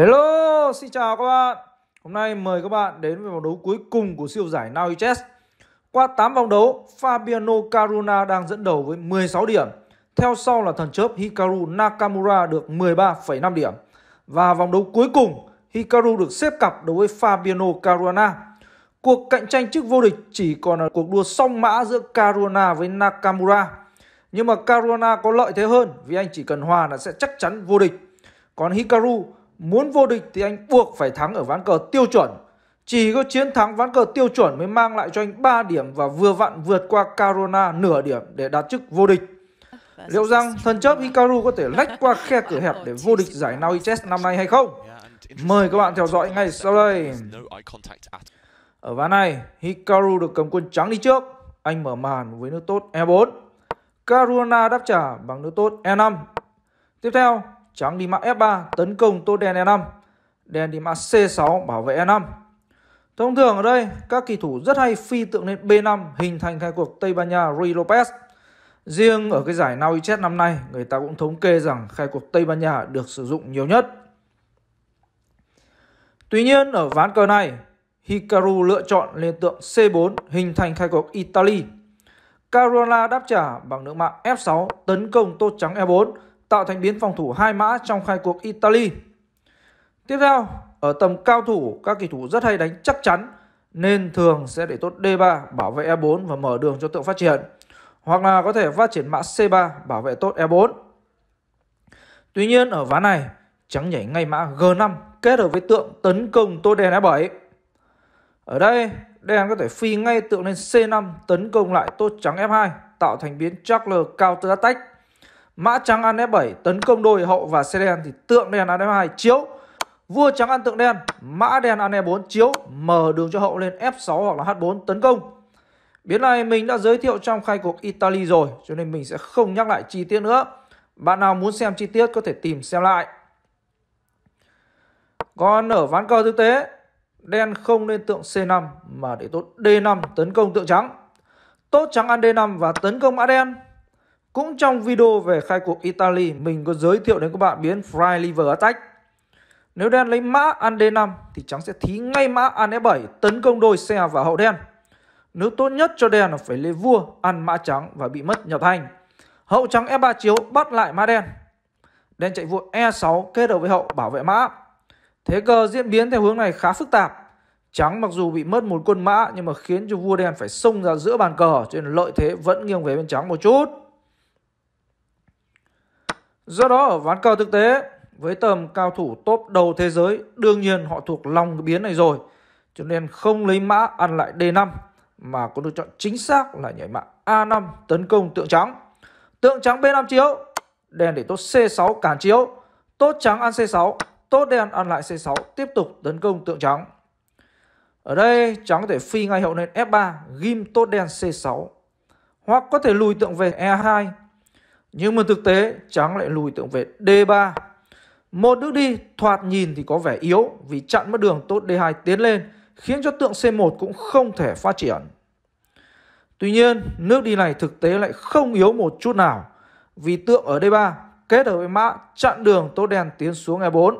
Hello, xin chào các bạn. Hôm nay mời các bạn đến với vòng đấu cuối cùng của siêu giải Now Chess. Qua 8 vòng đấu, Fabiano Caruana đang dẫn đầu với 16 điểm. Theo sau là thần chớp Hikaru Nakamura được 13,5 điểm. Và vòng đấu cuối cùng, Hikaru được xếp cặp đối với Fabiano Caruana. Cuộc cạnh tranh chức vô địch chỉ còn là cuộc đua song mã giữa Caruana với Nakamura. Nhưng mà Caruana có lợi thế hơn vì anh chỉ cần hòa là sẽ chắc chắn vô địch. Còn Hikaru Muốn vô địch thì anh buộc phải thắng ở ván cờ tiêu chuẩn. Chỉ có chiến thắng ván cờ tiêu chuẩn mới mang lại cho anh 3 điểm và vừa vặn vượt qua Carona nửa điểm để đạt chức vô địch. Liệu rằng thần chớp Hikaru có thể lách qua khe cửa hẹp để vô địch giải Nao Chess năm nay hay không? Mời các bạn theo dõi ngay sau đây. Ở ván này, Hikaru được cầm quân trắng đi trước. Anh mở màn với nước tốt E4. Caruna đáp trả bằng nước tốt E5. Tiếp theo, Trắng đi mã F3 tấn công tô đen E5. Đen đi mã C6 bảo vệ E5. Thông thường ở đây, các kỳ thủ rất hay phi tượng lên B5 hình thành khai cuộc Tây Ban Nha Rui Lopez. Riêng ở cái giải Now Chess năm nay, người ta cũng thống kê rằng khai cuộc Tây Ban Nha được sử dụng nhiều nhất. Tuy nhiên ở ván cờ này, Hikaru lựa chọn lên tượng C4 hình thành khai cuộc Italy. Carola đáp trả bằng nước mạng F6 tấn công tốt trắng E4 tạo thành biến phòng thủ hai mã trong khai cuộc Italy. Tiếp theo, ở tầm cao thủ, các kỳ thủ rất hay đánh chắc chắn nên thường sẽ để tốt D3 bảo vệ E4 và mở đường cho tượng phát triển. Hoặc là có thể phát triển mã C3 bảo vệ tốt E4. Tuy nhiên ở ván này, trắng nhảy ngay mã G5 kết hợp với tượng tấn công tô đen e 7 Ở đây, đen có thể phi ngay tượng lên C5 tấn công lại tốt trắng F2 e tạo thành biến Charles counter attack. Mã trắng ăn F7 tấn công đôi hậu và xe đen thì tượng đen ăn F2 chiếu. Vua trắng ăn tượng đen, mã đen ăn E4 chiếu, mở đường cho hậu lên F6 hoặc là H4 tấn công. Biến này mình đã giới thiệu trong khai cuộc Italy rồi, cho nên mình sẽ không nhắc lại chi tiết nữa. Bạn nào muốn xem chi tiết có thể tìm xem lại. Còn ở ván cờ thực tế, đen không nên tượng C5 mà để tốt D5 tấn công tượng trắng. Tốt trắng ăn D5 và tấn công mã đen cũng trong video về khai cuộc Italy, mình có giới thiệu đến các bạn biến Fry Liver Attack. Nếu đen lấy mã ăn D5 thì trắng sẽ thí ngay mã ăn f 7 tấn công đôi xe và hậu đen. Nếu tốt nhất cho đen là phải lấy vua ăn mã trắng và bị mất nhập thành. Hậu trắng F3 e chiếu bắt lại mã đen. Đen chạy vua E6 kết hợp với hậu bảo vệ mã. Thế cờ diễn biến theo hướng này khá phức tạp. Trắng mặc dù bị mất một quân mã nhưng mà khiến cho vua đen phải xông ra giữa bàn cờ cho nên lợi thế vẫn nghiêng về bên trắng một chút. Do đó ở ván cờ thực tế với tầm cao thủ top đầu thế giới đương nhiên họ thuộc lòng biến này rồi. Cho nên không lấy mã ăn lại D5 mà có lựa chọn chính xác là nhảy mã A5 tấn công tượng trắng. Tượng trắng B5 chiếu, đen để tốt C6 cản chiếu, tốt trắng ăn C6, tốt đen ăn lại C6 tiếp tục tấn công tượng trắng. Ở đây trắng có thể phi ngay hậu lên F3 ghim tốt đen C6 hoặc có thể lùi tượng về E2 nhưng mà thực tế trắng lại lùi tượng về D3. Một nước đi thoạt nhìn thì có vẻ yếu vì chặn mất đường tốt D2 tiến lên khiến cho tượng C1 cũng không thể phát triển. Tuy nhiên, nước đi này thực tế lại không yếu một chút nào vì tượng ở D3 kết hợp với mã chặn đường tốt đen tiến xuống E4.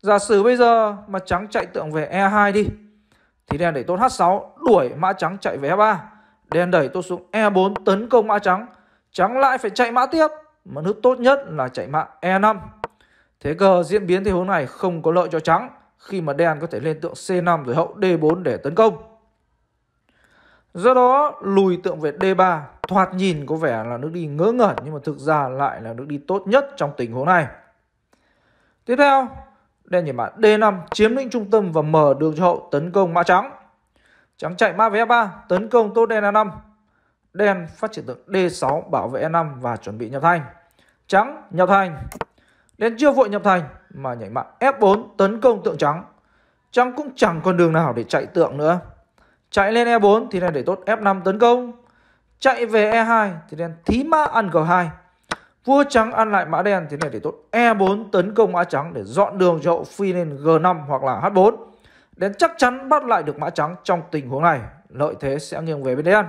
Giả sử bây giờ mà trắng chạy tượng về E2 đi thì đen đẩy tốt H6 đuổi mã trắng chạy về e 3 Đen đẩy tốt xuống E4 tấn công mã trắng Chẳng lại phải chạy mã tiếp Mà nước tốt nhất là chạy mã E5 Thế cờ diễn biến thì hướng này không có lợi cho trắng Khi mà đen có thể lên tượng C5 rồi hậu D4 để tấn công Do đó lùi tượng về D3 Thoạt nhìn có vẻ là nước đi ngỡ ngẩn Nhưng mà thực ra lại là nước đi tốt nhất trong tình huống này Tiếp theo Đen nhảy mã D5 chiếm lĩnh trung tâm và mở đường cho hậu tấn công mã trắng Trắng chạy mã về F3 tấn công tốt đen A5 đen phát triển tượng D6 bảo vệ E5 và chuẩn bị nhập thành Trắng nhập thành Đen chưa vội nhập thành mà nhảy mạng F4 tấn công tượng trắng. Trắng cũng chẳng còn đường nào để chạy tượng nữa. Chạy lên E4 thì đen để tốt F5 tấn công. Chạy về E2 thì đen thí mã ăn G2. Vua trắng ăn lại mã đen thì đen để tốt E4 tấn công mã trắng để dọn đường cho hậu phi lên G5 hoặc là H4. Đen chắc chắn bắt lại được mã trắng trong tình huống này. Lợi thế sẽ nghiêng về bên đen.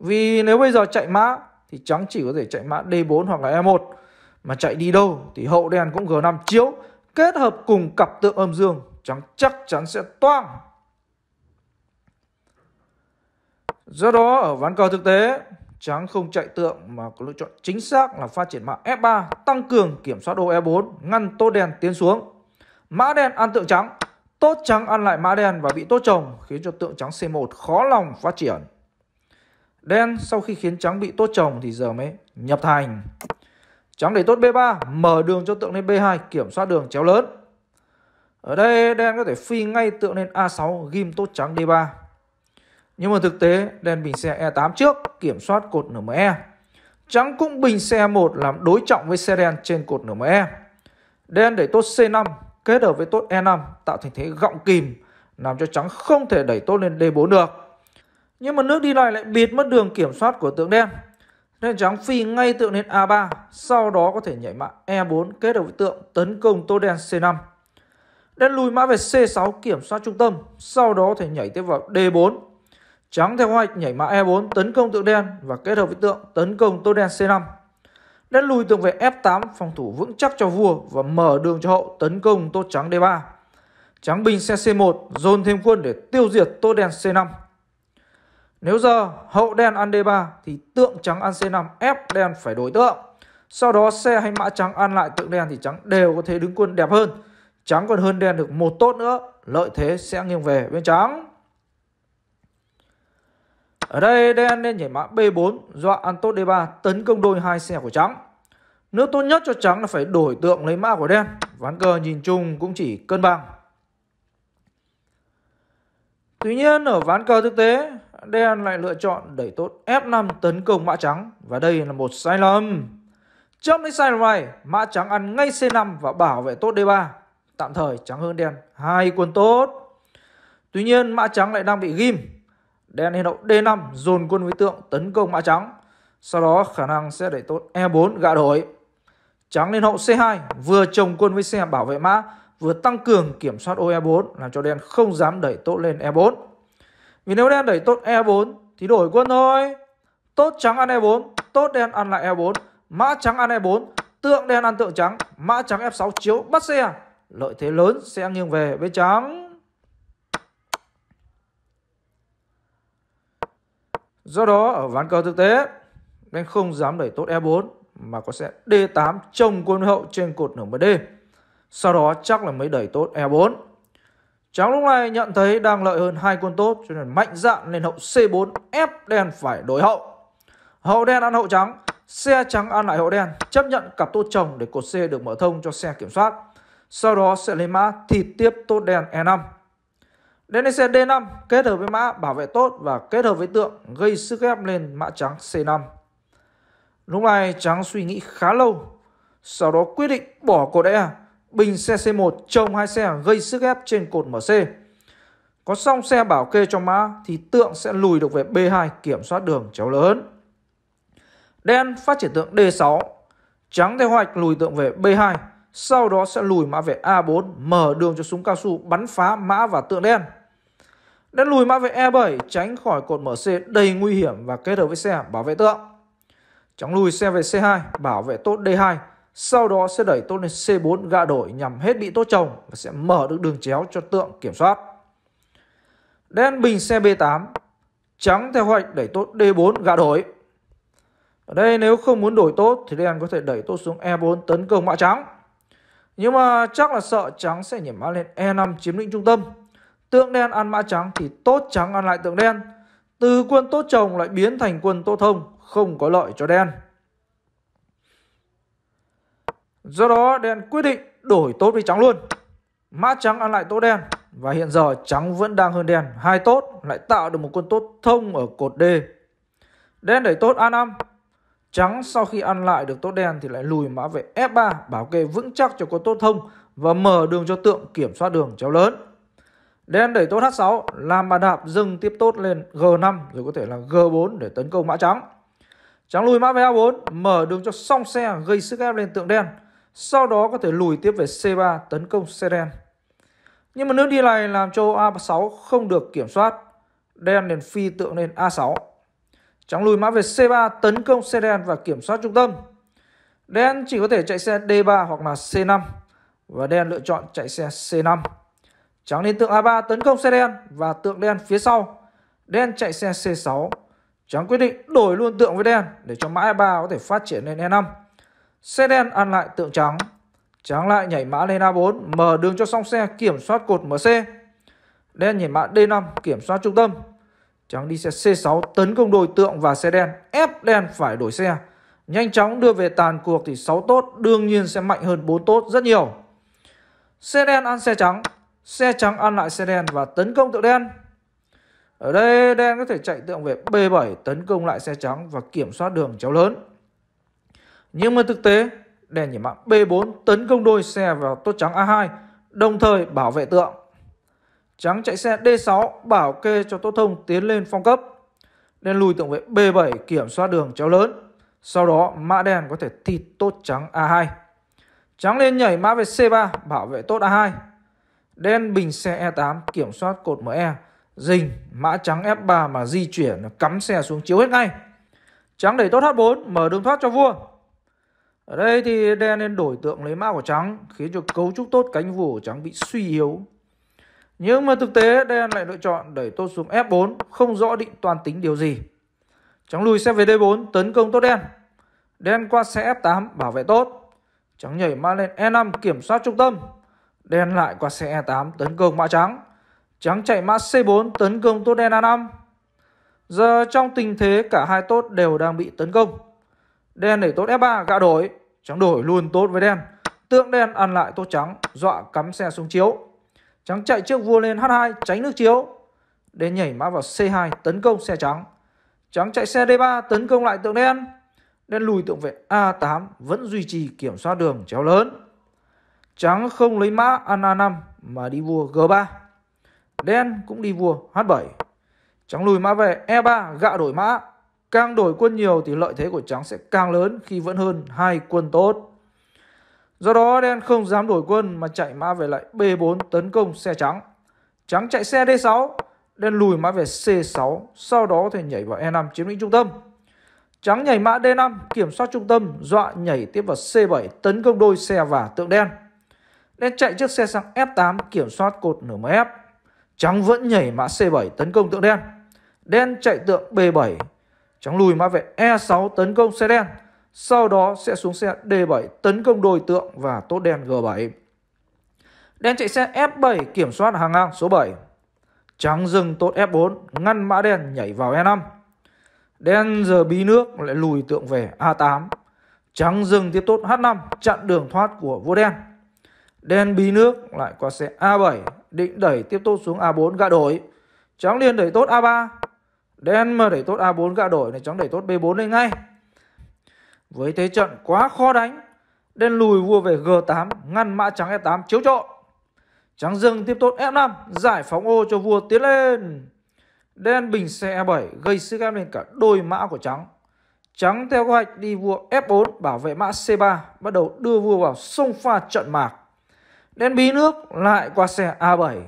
Vì nếu bây giờ chạy mã thì trắng chỉ có thể chạy mã D4 hoặc là E1 mà chạy đi đâu thì hậu đen cũng G5 chiếu kết hợp cùng cặp tượng âm dương trắng chắc chắn sẽ toang. Do đó ở ván cờ thực tế trắng không chạy tượng mà có lựa chọn chính xác là phát triển mã F3 tăng cường kiểm soát ô E4 ngăn tốt đen tiến xuống. Mã đen ăn tượng trắng, tốt trắng ăn lại mã đen và bị tốt chồng khiến cho tượng trắng C1 khó lòng phát triển. Đen sau khi khiến trắng bị tốt chồng thì giờ mới nhập thành. Trắng đẩy tốt B3, mở đường cho tượng lên B2, kiểm soát đường chéo lớn. Ở đây đen có thể phi ngay tượng lên A6, ghim tốt trắng D3. Nhưng mà thực tế đen bình xe E8 trước, kiểm soát cột NME. Trắng cũng bình xe E1 làm đối trọng với xe đen trên cột NME. Đen đẩy tốt C5, kết hợp với tốt E5, tạo thành thế gọng kìm, làm cho trắng không thể đẩy tốt lên D4 được. Nhưng mà nước đi lại lại bịt mất đường kiểm soát của tượng đen. Nên trắng phi ngay tượng lên A3, sau đó có thể nhảy mã E4 kết hợp với tượng tấn công tô đen C5. Đen lùi mã về C6 kiểm soát trung tâm, sau đó có thể nhảy tiếp vào D4. Trắng theo hoạch nhảy mã E4 tấn công tượng đen và kết hợp với tượng tấn công tô đen C5. Đen lùi tượng về F8 phòng thủ vững chắc cho vua và mở đường cho hậu tấn công tô trắng D3. Trắng binh xe C1 dồn thêm quân để tiêu diệt tô đen C5. Nếu giờ hậu đen ăn D3 thì tượng trắng ăn C5 ép đen phải đổi tượng. Sau đó xe hay mã trắng ăn lại tượng đen thì trắng đều có thể đứng quân đẹp hơn. Trắng còn hơn đen được một tốt nữa, lợi thế sẽ nghiêng về bên trắng. Ở đây đen nên nhảy mã B4 dọa ăn tốt D3 tấn công đôi hai xe của trắng. Nước tốt nhất cho trắng là phải đổi tượng lấy mã của đen. Ván cờ nhìn chung cũng chỉ cân bằng. Tuy nhiên ở ván cờ thực tế, Đen lại lựa chọn đẩy tốt F5 tấn công mã trắng và đây là một sai lầm. Trong cái sai lầm này, mã trắng ăn ngay C5 và bảo vệ tốt D3. Tạm thời trắng hơn đen, hai quân tốt. Tuy nhiên mã trắng lại đang bị ghim. Đen hiện hậu D5 dồn quân với tượng tấn công mã trắng. Sau đó khả năng sẽ đẩy tốt E4 gạ đổi. Trắng lên hậu C2 vừa chồng quân với xe bảo vệ mã vừa tăng cường kiểm soát ô E4 làm cho đen không dám đẩy tốt lên E4. Vì nếu đen đẩy tốt E4 thì đổi quân thôi. Tốt trắng ăn E4, tốt đen ăn lại E4, mã trắng ăn E4, tượng đen ăn tượng trắng, mã trắng F6 chiếu bắt xe. Lợi thế lớn sẽ nghiêng về với trắng. Do đó ở ván cờ thực tế, đen không dám đẩy tốt E4 mà có sẽ D8 trồng quân hậu trên cột nửa MD. Sau đó chắc là mới đẩy tốt E4. Tráng lúc này nhận thấy đang lợi hơn hai quân tốt cho nên mạnh dạn lên hậu C4 ép đen phải đổi hậu. Hậu đen ăn hậu trắng, xe trắng ăn lại hậu đen, chấp nhận cặp tốt chồng để cột C được mở thông cho xe kiểm soát. Sau đó sẽ lấy mã thịt tiếp tốt đen E5. Đến đây xe D5 kết hợp với mã bảo vệ tốt và kết hợp với tượng gây sức ép lên mã trắng C5. Lúc này trắng suy nghĩ khá lâu, sau đó quyết định bỏ cột E Bình xe C1 trông hai xe gây sức ép trên cột MC. Có xong xe bảo kê cho mã thì tượng sẽ lùi được về B2 kiểm soát đường chéo lớn. Đen phát triển tượng D6, trắng theo hoạch lùi tượng về B2, sau đó sẽ lùi mã về A4 mở đường cho súng cao su bắn phá mã và tượng đen. Đen lùi mã về E7 tránh khỏi cột MC đầy nguy hiểm và kết hợp với xe bảo vệ tượng. Trắng lùi xe về C2 bảo vệ tốt D2 sau đó sẽ đẩy tốt lên C4 gạ đổi nhằm hết bị tốt chồng và sẽ mở được đường chéo cho tượng kiểm soát. Đen bình xe B8, trắng theo hoạch đẩy tốt D4 gạ đổi. Ở đây nếu không muốn đổi tốt thì đen có thể đẩy tốt xuống E4 tấn công mã trắng. Nhưng mà chắc là sợ trắng sẽ nhảy mã lên E5 chiếm lĩnh trung tâm. Tượng đen ăn mã trắng thì tốt trắng ăn lại tượng đen. Từ quân tốt chồng lại biến thành quân tốt thông, không có lợi cho đen. Do đó đen quyết định đổi tốt với trắng luôn. Mã trắng ăn lại tốt đen và hiện giờ trắng vẫn đang hơn đen. Hai tốt lại tạo được một quân tốt thông ở cột D. Đen đẩy tốt A5. Trắng sau khi ăn lại được tốt đen thì lại lùi mã về F3 bảo kê vững chắc cho quân tốt thông và mở đường cho tượng kiểm soát đường chéo lớn. Đen đẩy tốt H6 làm bàn đạp dừng tiếp tốt lên G5 rồi có thể là G4 để tấn công mã trắng. Trắng lùi mã về A4 mở đường cho song xe gây sức ép lên tượng đen sau đó có thể lùi tiếp về C3 tấn công xe đen Nhưng mà nước đi này làm cho A6 không được kiểm soát, đen liền phi tượng lên A6. Trắng lùi mã về C3 tấn công xe đen và kiểm soát trung tâm. Đen chỉ có thể chạy xe D3 hoặc là C5 và đen lựa chọn chạy xe C5. Trắng lên tượng A3 tấn công xe đen và tượng đen phía sau. Đen chạy xe C6. Trắng quyết định đổi luôn tượng với đen để cho mã e A3 có thể phát triển lên E5. Xe đen ăn lại tượng trắng. Trắng lại nhảy mã lên A4, mở đường cho song xe kiểm soát cột MC. Đen nhảy mã D5 kiểm soát trung tâm. Trắng đi xe C6 tấn công đôi tượng và xe đen, ép đen phải đổi xe. Nhanh chóng đưa về tàn cuộc thì 6 tốt đương nhiên sẽ mạnh hơn 4 tốt rất nhiều. Xe đen ăn xe trắng, xe trắng ăn lại xe đen và tấn công tượng đen. Ở đây đen có thể chạy tượng về B7 tấn công lại xe trắng và kiểm soát đường chéo lớn. Nhưng mà thực tế, đèn nhảy mạng B4 tấn công đôi xe vào tốt trắng A2, đồng thời bảo vệ tượng. Trắng chạy xe D6 bảo kê cho tốt thông tiến lên phong cấp. Đen lùi tượng vệ B7 kiểm soát đường chéo lớn. Sau đó mã đen có thể thịt tốt trắng A2. Trắng lên nhảy mã về C3 bảo vệ tốt A2. Đen bình xe E8 kiểm soát cột ME. Dình mã trắng F3 mà di chuyển cắm xe xuống chiếu hết ngay. Trắng đẩy tốt H4 mở đường thoát cho vua. Ở đây thì đen nên đổi tượng lấy mã của trắng khiến cho cấu trúc tốt cánh vua của trắng bị suy yếu. Nhưng mà thực tế đen lại lựa chọn đẩy tốt xuống F4 không rõ định toàn tính điều gì. Trắng lùi xe về D4 tấn công tốt đen. Đen qua xe F8 bảo vệ tốt. Trắng nhảy mã lên E5 kiểm soát trung tâm. Đen lại qua xe E8 tấn công mã trắng. Trắng chạy mã C4 tấn công tốt đen A5. Giờ trong tình thế cả hai tốt đều đang bị tấn công. Đen để tốt F3 gạ đổi. Trắng đổi luôn tốt với đen. Tượng đen ăn lại tốt trắng, dọa cắm xe xuống chiếu. Trắng chạy trước vua lên H2, tránh nước chiếu. Đen nhảy mã vào C2, tấn công xe trắng. Trắng chạy xe D3, tấn công lại tượng đen. Đen lùi tượng vệ A8, vẫn duy trì kiểm soát đường chéo lớn. Trắng không lấy mã ăn A5 mà đi vua G3. Đen cũng đi vua H7. Trắng lùi mã về E3, gạ đổi mã Càng đổi quân nhiều thì lợi thế của trắng sẽ càng lớn khi vẫn hơn hai quân tốt. Do đó đen không dám đổi quân mà chạy mã về lại B4 tấn công xe trắng. Trắng chạy xe D6, đen lùi mã về C6, sau đó thì nhảy vào E5 chiếm lĩnh trung tâm. Trắng nhảy mã D5 kiểm soát trung tâm, dọa nhảy tiếp vào C7 tấn công đôi xe và tượng đen. Đen chạy chiếc xe sang F8 kiểm soát cột nửa MF. Trắng vẫn nhảy mã C7 tấn công tượng đen. Đen chạy tượng B7 Trắng lùi mã về E6 tấn công xe đen, sau đó sẽ xuống xe D7 tấn công đối tượng và tốt đen G7. Đen chạy xe F7 kiểm soát hàng ngang số 7. Trắng dừng tốt F4 ngăn mã đen nhảy vào E5. Đen giờ bí nước lại lùi tượng về A8. Trắng dừng tiếp tốt H5 chặn đường thoát của vua đen. Đen bí nước lại qua xe A7 định đẩy tiếp tốt xuống A4 gạ đổi. Trắng liền đẩy tốt A3 Đen mà đẩy tốt A4 gạ đổi này trắng đẩy tốt B4 lên ngay. Với thế trận quá khó đánh, đen lùi vua về G8 ngăn mã trắng E8 chiếu trộn. Trắng dừng tiếp tốt F5 giải phóng ô cho vua tiến lên. Đen bình xe E7 gây sức ép lên cả đôi mã của trắng. Trắng theo kế hoạch đi vua F4 bảo vệ mã C3 bắt đầu đưa vua vào sông pha trận mạc. Đen bí nước lại qua xe A7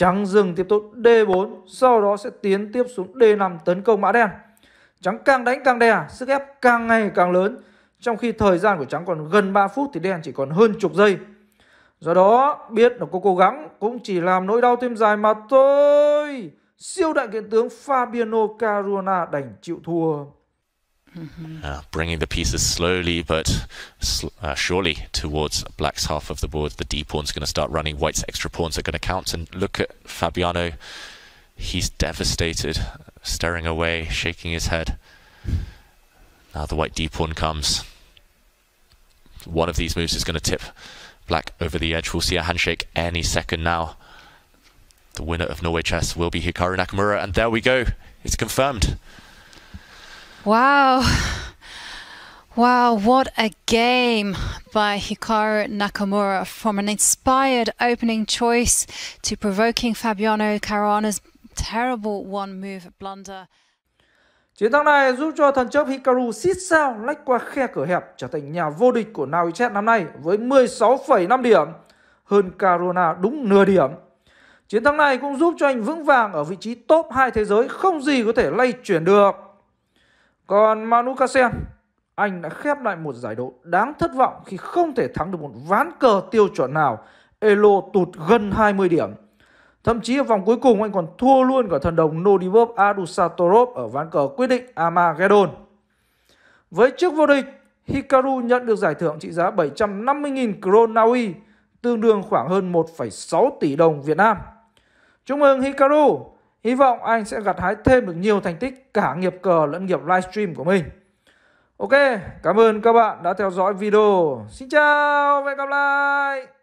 Trắng dừng tiếp tục D4, sau đó sẽ tiến tiếp xuống D5 tấn công mã đen. Trắng càng đánh càng đè, sức ép càng ngày càng lớn. Trong khi thời gian của trắng còn gần 3 phút thì đen chỉ còn hơn chục giây. Do đó, biết là có cố gắng cũng chỉ làm nỗi đau thêm dài mà thôi. Siêu đại kiện tướng Fabiano Caruana đành chịu thua. Mm-hmm. Uh, bringing the pieces slowly but sl- uh, surely towards black's half of the board. The d pawn's going to start running. White's extra pawns are going to count. And look at Fabiano. He's devastated, staring away, shaking his head. Now the white d pawn comes. One of these moves is going to tip black over the edge. We'll see a handshake any second now. The winner of Norway chess will be Hikaru Nakamura. And there we go. It's confirmed. Wow. Wow, what a game by Hikaru Nakamura. From an inspired opening choice to provoking Fabiano Caruana's terrible one move blunder. Chiến thắng này giúp cho thần chấp Hikaru xít sao lách qua khe cửa hẹp trở thành nhà vô địch của Naui Chat năm nay với 16,5 điểm, hơn Carona đúng nửa điểm. Chiến thắng này cũng giúp cho anh vững vàng ở vị trí top 2 thế giới không gì có thể lay chuyển được. Còn Manu Kasen, anh đã khép lại một giải đấu đáng thất vọng khi không thể thắng được một ván cờ tiêu chuẩn nào. Elo tụt gần 20 điểm. Thậm chí ở vòng cuối cùng anh còn thua luôn cả thần đồng Nodibov Adusatorov ở ván cờ quyết định Armageddon. Với chức vô địch, Hikaru nhận được giải thưởng trị giá 750.000 kron Na Uy, tương đương khoảng hơn 1,6 tỷ đồng Việt Nam. Chúc mừng Hikaru! Hy vọng anh sẽ gặt hái thêm được nhiều thành tích cả nghiệp cờ lẫn nghiệp livestream của mình. Ok, cảm ơn các bạn đã theo dõi video. Xin chào và hẹn gặp lại.